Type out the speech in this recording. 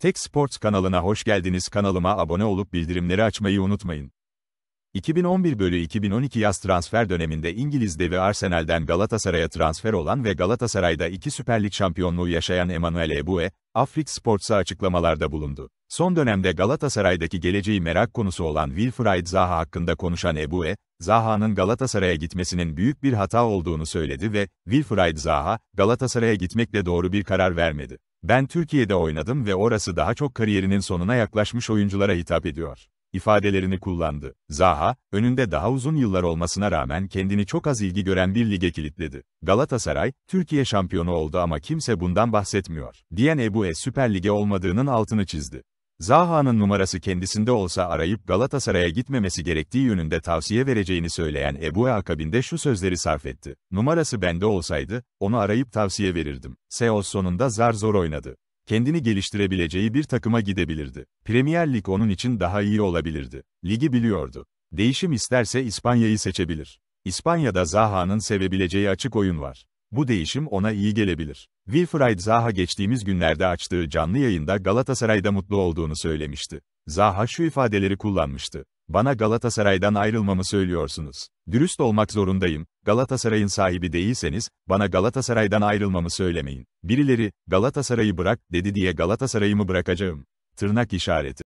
Tek Sports kanalına hoş geldiniz. Kanalıma abone olup bildirimleri açmayı unutmayın. 2011 bölü 2012 yaz transfer döneminde İngiliz devi Arsenal'den Galatasaray'a transfer olan ve Galatasaray'da iki Süper Lig şampiyonluğu yaşayan Emmanuel Ebue, Afrik Sports'a açıklamalarda bulundu. Son dönemde Galatasaray'daki geleceği merak konusu olan Wilfried Zaha hakkında konuşan Ebue, Zaha'nın Galatasaray'a gitmesinin büyük bir hata olduğunu söyledi ve Wilfried Zaha, Galatasaray'a gitmekle doğru bir karar vermedi. Ben Türkiye'de oynadım ve orası daha çok kariyerinin sonuna yaklaşmış oyunculara hitap ediyor. ifadelerini kullandı. Zaha, önünde daha uzun yıllar olmasına rağmen kendini çok az ilgi gören bir lige kilitledi. Galatasaray, Türkiye şampiyonu oldu ama kimse bundan bahsetmiyor, diyen Ebu E Süper Lig'e olmadığının altını çizdi. Zaha'nın numarası kendisinde olsa arayıp Galatasaray'a gitmemesi gerektiği yönünde tavsiye vereceğini söyleyen Ebu akabinde şu sözleri sarf etti. Numarası bende olsaydı, onu arayıp tavsiye verirdim. Seos sonunda zar zor oynadı. Kendini geliştirebileceği bir takıma gidebilirdi. Premier Lig onun için daha iyi olabilirdi. Ligi biliyordu. Değişim isterse İspanya'yı seçebilir. İspanya'da Zaha'nın sevebileceği açık oyun var. Bu değişim ona iyi gelebilir. Wilfried Zaha geçtiğimiz günlerde açtığı canlı yayında Galatasaray'da mutlu olduğunu söylemişti. Zaha şu ifadeleri kullanmıştı. Bana Galatasaray'dan ayrılmamı söylüyorsunuz. Dürüst olmak zorundayım. Galatasaray'ın sahibi değilseniz, bana Galatasaray'dan ayrılmamı söylemeyin. Birileri, Galatasaray'ı bırak, dedi diye Galatasaray'ımı bırakacağım. Tırnak işareti.